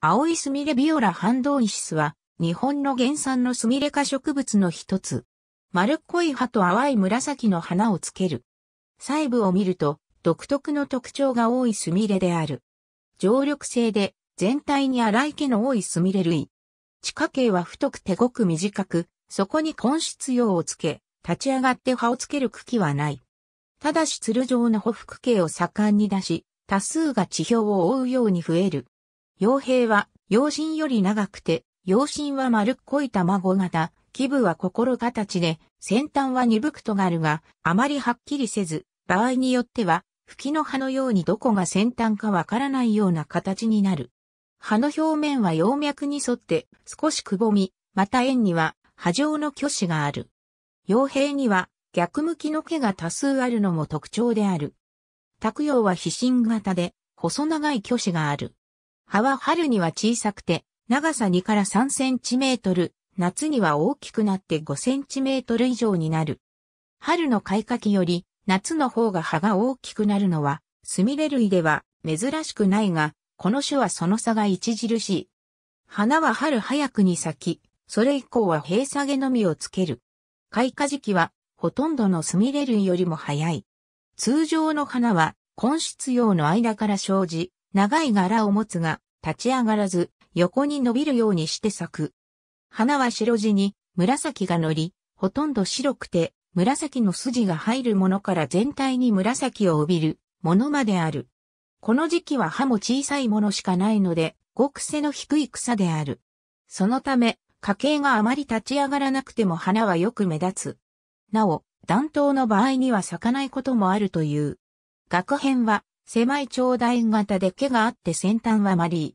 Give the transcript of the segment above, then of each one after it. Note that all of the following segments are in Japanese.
青いスミレビオラハンドイシスは、日本の原産のスミレ科植物の一つ。丸っこい葉と淡い紫の花をつける。細部を見ると、独特の特徴が多いスミレである。常緑性で、全体に荒い毛の多いスミレ類。地下茎は太くてごく短く、そこに根質葉をつけ、立ち上がって葉をつける茎はない。ただし、鶴状の補服茎を盛んに出し、多数が地表を覆うように増える。傭兵は、傭親より長くて、傭親は丸っこい卵型、基部は心形で、先端は鈍くとがるが、あまりはっきりせず、場合によっては、吹きの葉のようにどこが先端かわからないような形になる。葉の表面は葉脈に沿って少しくぼみ、また円には波状の挙子がある。傭兵には逆向きの毛が多数あるのも特徴である。卓葉は飛信型で細長い挙子がある。葉は春には小さくて、長さ2から3センチメートル、夏には大きくなって5センチメートル以上になる。春の開花期より、夏の方が葉が大きくなるのは、スミレ類では珍しくないが、この種はその差が著しい。花は春早くに咲き、それ以降は閉鎖げのみをつける。開花時期は、ほとんどのスミレ類よりも早い。通常の花は、根室用の間から生じ、長い柄を持つが、立ち上がらず、横に伸びるようにして咲く。花は白地に、紫が乗り、ほとんど白くて、紫の筋が入るものから全体に紫を帯びるものまである。この時期は葉も小さいものしかないので、ごく背の低い草である。そのため、家系があまり立ち上がらなくても花はよく目立つ。なお、暖冬の場合には咲かないこともあるという。学編は、狭い長大型で毛があって先端はマリー。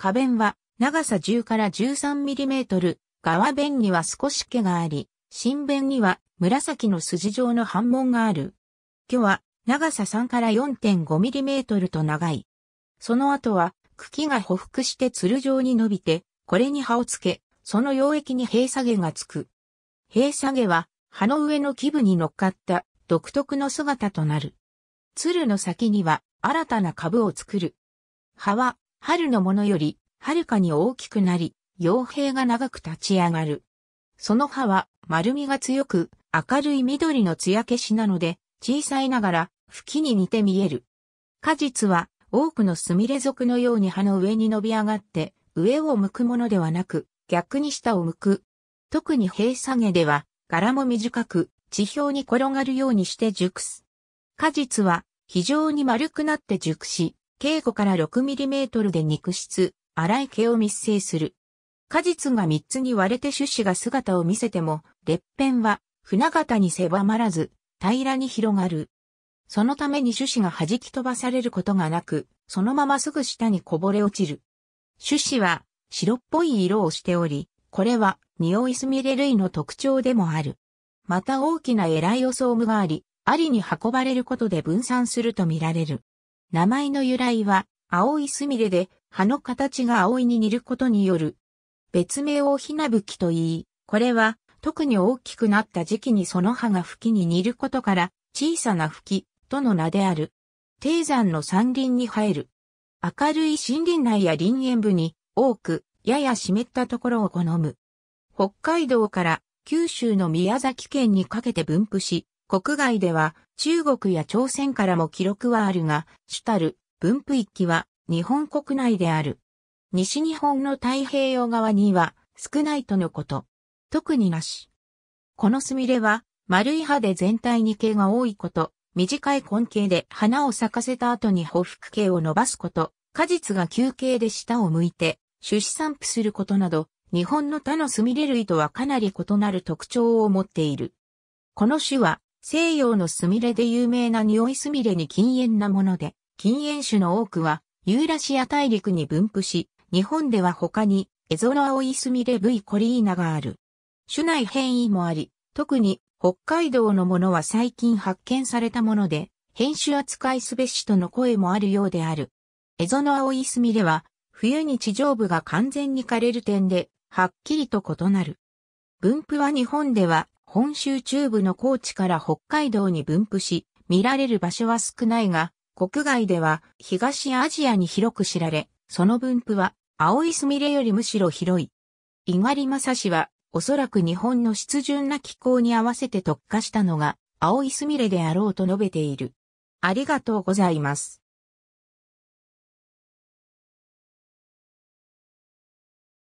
花弁は長さ10から13ミリメートル、側弁には少し毛があり、新弁には紫の筋状の反紋がある。魚は長さ3から4.5ミリメートルと長い。その後は茎が匍匐して鶴状に伸びて、これに葉をつけ、その溶液に閉鎖毛がつく。閉鎖毛は葉の上の基部に乗っかった独特の姿となる。鶴の先には新たな株を作る。葉は春のものよりはるかに大きくなり、傭兵が長く立ち上がる。その葉は丸みが強く明るい緑の艶消しなので小さいながら吹きに似て見える。果実は多くのスミレ属のように葉の上に伸び上がって上を向くものではなく逆に下を向く。特に平下げでは柄も短く地表に転がるようにして熟す。果実は非常に丸くなって熟し、径5から 6mm で肉質、粗い毛を密生する。果実が3つに割れて種子が姿を見せても、裂片は船形に狭まらず、平らに広がる。そのために種子が弾き飛ばされることがなく、そのまますぐ下にこぼれ落ちる。種子は白っぽい色をしており、これは匂いすみれ類の特徴でもある。また大きなエライオソームがあり、アリに運ばれることで分散するとみられる。名前の由来は、青いスミレで、葉の形が青いに似ることによる。別名をひなぶきと言い、これは、特に大きくなった時期にその葉が吹きに似ることから、小さな吹き、との名である。低山の山林に生える。明るい森林内や林園部に、多く、やや湿ったところを好む。北海道から九州の宮崎県にかけて分布し、国外では中国や朝鮮からも記録はあるが、主たる分布域は日本国内である。西日本の太平洋側には少ないとのこと。特になし。このスミレは丸い葉で全体に毛が多いこと、短い根茎で花を咲かせた後に匍匐茎を伸ばすこと、果実が休憩で下を向いて種子散布することなど、日本の他のスミレ類とはかなり異なる特徴を持っている。この種は西洋のスミレで有名な匂いスミレに禁煙なもので、禁煙種の多くはユーラシア大陸に分布し、日本では他にエゾノアオイスミレ V コリーナがある。種内変異もあり、特に北海道のものは最近発見されたもので、変種扱いすべしとの声もあるようである。エゾノアオイスミレは、冬に地上部が完全に枯れる点で、はっきりと異なる。分布は日本では、本州中部の高知から北海道に分布し、見られる場所は少ないが、国外では東アジアに広く知られ、その分布は青いスミレよりむしろ広い。猪狩正氏は、おそらく日本の湿潤な気候に合わせて特化したのが、青いスミレであろうと述べている。ありがとうございます。